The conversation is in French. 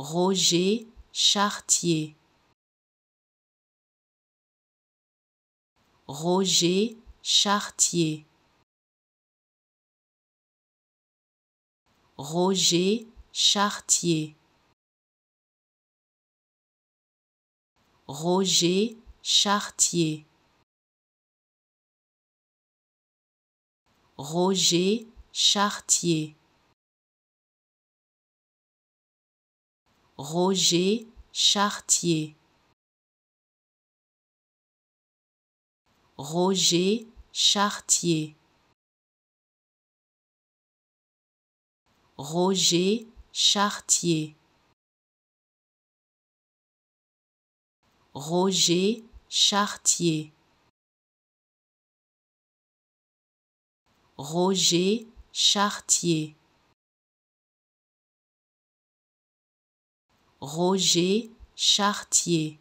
Roger Chartier. Roger Chartier. Roger Chartier. Roger Chartier. Roger Chartier. Roger Chartier. Roger Chartier. Roger Chartier. Roger Chartier. Roger Chartier. Roger Chartier.